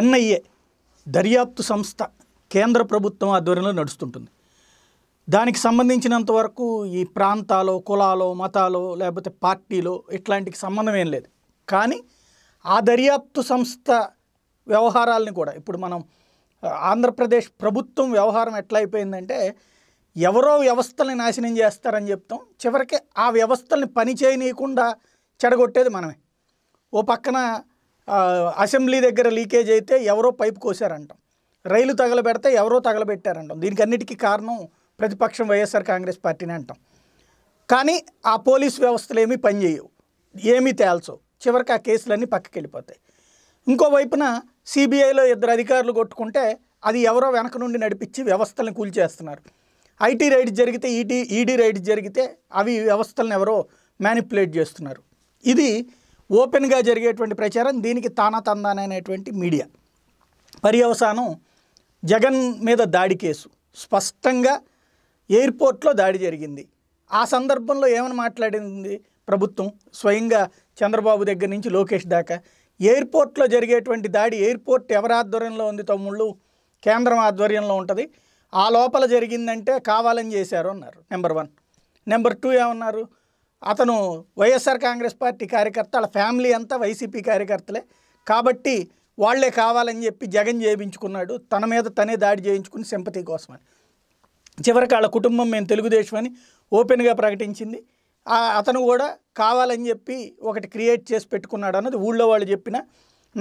NIA దర్యాప్తు సంస్థ కేంద్ర ప్రభుత్వం ఆధ్వర్యంలో నడుస్తుంటుంది దానికి సంబంధించినంత వరకు ఈ ప్రాంతాలు కులాలు మతాలు లేకపోతే పార్టీలు ఇట్లాంటికి సంబంధం ఏం లేదు కానీ ఆ దర్యాప్తు సంస్థ వ్యవహారాలని కూడా ఇప్పుడు మనం ఆంధ్రప్రదేశ్ ప్రభుత్వం వ్యవహారం ఎట్లా అయిపోయిందంటే ఎవరో వ్యవస్థల్ని నాశనం చేస్తారని చెప్తాం చివరికి ఆ వ్యవస్థల్ని పని చేయనీయకుండా చెడగొట్టేది మనమే ఓ పక్కన అసెంబ్లీ దగ్గర లీకేజ్ అయితే ఎవరో పైపు కోసారంటాం రైలు తగలబెడితే ఎవరో తగలబెట్టారంటాం దీనికి అన్నిటికీ కారణం ప్రతిపక్షం వైఎస్ఆర్ కాంగ్రెస్ పార్టీని అంటాం కానీ ఆ పోలీస్ వ్యవస్థలు ఏమీ పనిచేయవు ఏమీ తేల్చవు చివరికి ఆ కేసులన్నీ పక్కకి వెళ్ళిపోతాయి ఇంకోవైపున సిబిఐలో ఇద్దరు అధికారులు కొట్టుకుంటే అది ఎవరో వెనక నుండి నడిపించి వ్యవస్థలను కూల్చేస్తున్నారు ఐటీ రైడ్ జరిగితే ఈటీ ఈడీ రైడ్ జరిగితే అవి వ్యవస్థలను ఎవరో మ్యానిపులేట్ చేస్తున్నారు ఇది ఓపెన్గా జరిగేటువంటి ప్రచారం దీనికి తానతందాననేటువంటి మీడియా పర్యవసానం జగన్ మీద దాడి కేసు స్పష్టంగా ఎయిర్పోర్ట్లో దాడి జరిగింది ఆ సందర్భంలో ఏమని మాట్లాడింది ప్రభుత్వం స్వయంగా చంద్రబాబు దగ్గర నుంచి లోకేష్ దాకా ఎయిర్పోర్ట్లో జరిగేటువంటి దాడి ఎయిర్పోర్ట్ ఎవరి ఆధ్వర్యంలో ఉంది తమ్ముళ్ళు కేంద్రం ఆధ్వర్యంలో ఉంటుంది ఆ లోపల జరిగిందంటే కావాలని చేశారు అన్నారు నెంబర్ వన్ నెంబర్ టూ ఏమన్నారు అతను వైఎస్ఆర్ కాంగ్రెస్ పార్టీ కార్యకర్త వాళ్ళ ఫ్యామిలీ అంతా వైసీపీ కార్యకర్తలే కాబట్టి వాళ్లే కావాలని చెప్పి జగన్ చేయించుకున్నాడు తన మీద తనే దాడి చేయించుకుని సింపతి కోసమని చివరికి వాళ్ళ కుటుంబం మేము తెలుగుదేశం అని ఓపెన్గా ప్రకటించింది అతను కూడా కావాలని చెప్పి ఒకటి క్రియేట్ చేసి పెట్టుకున్నాడు అన్నది ఊళ్ళో వాళ్ళు చెప్పినా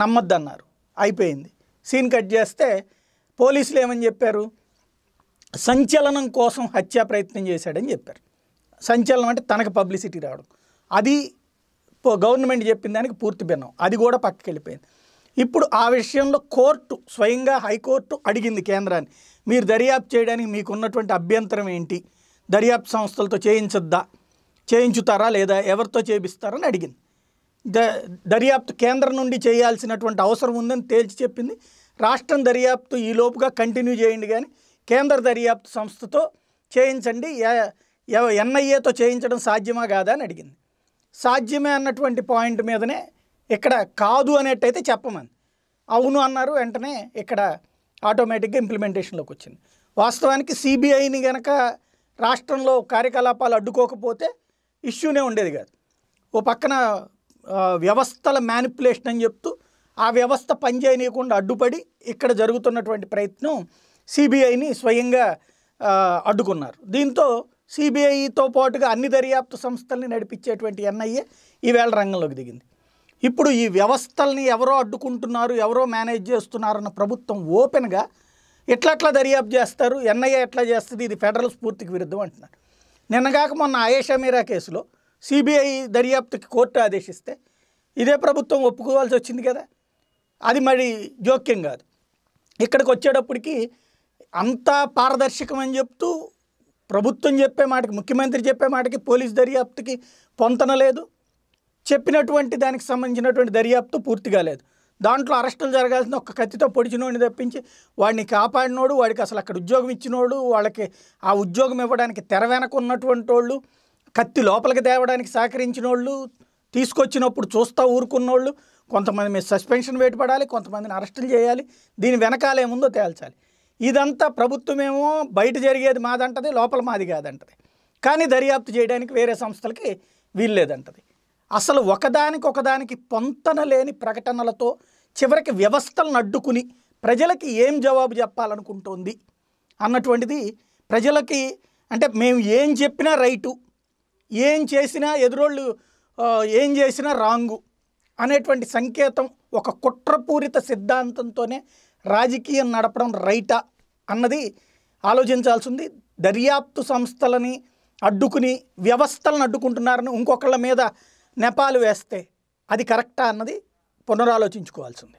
నమ్మద్దన్నారు అయిపోయింది సీన్ కట్ చేస్తే పోలీసులు ఏమని చెప్పారు సంచలనం కోసం హత్యా ప్రయత్నం చేశాడని చెప్పారు సంచలనం అంటే తనకు పబ్లిసిటీ రావడం అది గవర్నమెంట్ చెప్పిన దానికి పూర్తి భిన్నం అది కూడా పక్కకి వెళ్ళిపోయింది ఇప్పుడు ఆ విషయంలో కోర్టు స్వయంగా హైకోర్టు అడిగింది కేంద్రాన్ని మీరు దర్యాప్తు చేయడానికి మీకున్నటువంటి అభ్యంతరం ఏంటి దర్యాప్తు సంస్థలతో చేయించద్దా చేయించుతారా లేదా ఎవరితో చేపిస్తారని అడిగింది ద దర్యాప్తు కేంద్రం నుండి చేయాల్సినటువంటి అవసరం ఉందని తేల్చి చెప్పింది రాష్ట్రం దర్యాప్తు ఈలోపుగా కంటిన్యూ చేయండి కానీ కేంద్ర దర్యాప్తు సంస్థతో చేయించండి ఎన్ఐఏతో చేయించడం సాధ్యమా కాదా అని అడిగింది సాధ్యమే అన్నటువంటి పాయింట్ మీదనే ఇక్కడ కాదు అనేట్టయితే చెప్పమని అవును అన్నారు వెంటనే ఇక్కడ ఆటోమేటిక్గా ఇంప్లిమెంటేషన్లోకి వచ్చింది వాస్తవానికి సిబిఐని గనక రాష్ట్రంలో కార్యకలాపాలు అడ్డుకోకపోతే ఇష్యూనే ఉండేది కాదు ఓ పక్కన వ్యవస్థల మ్యానిపులేషన్ అని చెప్తూ ఆ వ్యవస్థ పనిచేయనీయకుండా అడ్డుపడి ఇక్కడ జరుగుతున్నటువంటి ప్రయత్నం సిబిఐని స్వయంగా అడ్డుకున్నారు దీంతో సిబిఐతో పాటుగా అన్ని దర్యాప్తు సంస్థల్ని నడిపించేటువంటి ఎన్ఐఏ ఈవేళ రంగంలోకి దిగింది ఇప్పుడు ఈ వ్యవస్థల్ని ఎవరో అడ్డుకుంటున్నారు ఎవరో మేనేజ్ చేస్తున్నారన్న ప్రభుత్వం ఓపెన్గా ఎట్లట్లా దర్యాప్తు చేస్తారు ఎన్ఐఏ ఎట్లా చేస్తుంది ఇది ఫెడరల్ స్ఫూర్తికి విరుద్ధం అంటున్నారు నిన్నగాక మొన్న ఆయేషా మీరా కేసులో సిబిఐ దర్యాప్తుకి కోర్టు ఆదేశిస్తే ఇదే ప్రభుత్వం ఒప్పుకోవాల్సి వచ్చింది కదా అది మరి జోక్యం కాదు ఇక్కడికి వచ్చేటప్పటికి అంతా పారదర్శకం అని చెప్తూ ప్రభుత్వం చెప్పే మాటకి ముఖ్యమంత్రి చెప్పే మాటకి పోలీస్ దర్యాప్తుకి పొంతన లేదు చెప్పినటువంటి దానికి సంబంధించినటువంటి దర్యాప్తు పూర్తిగా లేదు దాంట్లో అరెస్టులు జరగాల్సిన ఒక కత్తితో పొడిచినోడిని తప్పించి వాడిని కాపాడినోడు వాడికి అసలు అక్కడ ఉద్యోగం ఇచ్చినోడు వాళ్ళకి ఆ ఉద్యోగం ఇవ్వడానికి తెర వెనక ఉన్నటువంటి వాళ్ళు కత్తి లోపలికి తేవడానికి సహకరించిన వాళ్ళు తీసుకొచ్చినప్పుడు చూస్తూ ఊరుకున్నోళ్ళు కొంతమంది మీద సస్పెన్షన్ వేటు కొంతమందిని అరెస్టులు చేయాలి దీని వెనకాలేముందో తేల్చాలి ఇదంతా ప్రభుత్వమేమో బయట జరిగేది మాదంటది లోపల మాది కాదంటది కానీ దర్యాప్తు చేయడానికి వేరే సంస్థలకి వీల్లేదంటది అసలు ఒకదానికి ఒకదానికి పొంతన లేని ప్రకటనలతో చివరికి వ్యవస్థలను అడ్డుకుని ప్రజలకి ఏం జవాబు చెప్పాలనుకుంటోంది అన్నటువంటిది ప్రజలకి అంటే మేము ఏం చెప్పినా రైటు ఏం చేసినా ఎదురోళ్ళు ఏం చేసినా రాంగు అనేటువంటి సంకేతం ఒక కుట్రపూరిత సిద్ధాంతంతోనే రాజకీయం నడపడం రైటా అన్నది ఆలోచించాల్సింది దర్యాప్తు సంస్థలని అడ్డుకుని వ్యవస్థలను అడ్డుకుంటున్నారని ఇంకొకళ్ళ మీద నెపాలు వేస్తే అది కరెక్టా అన్నది పునరాలోచించుకోవాల్సింది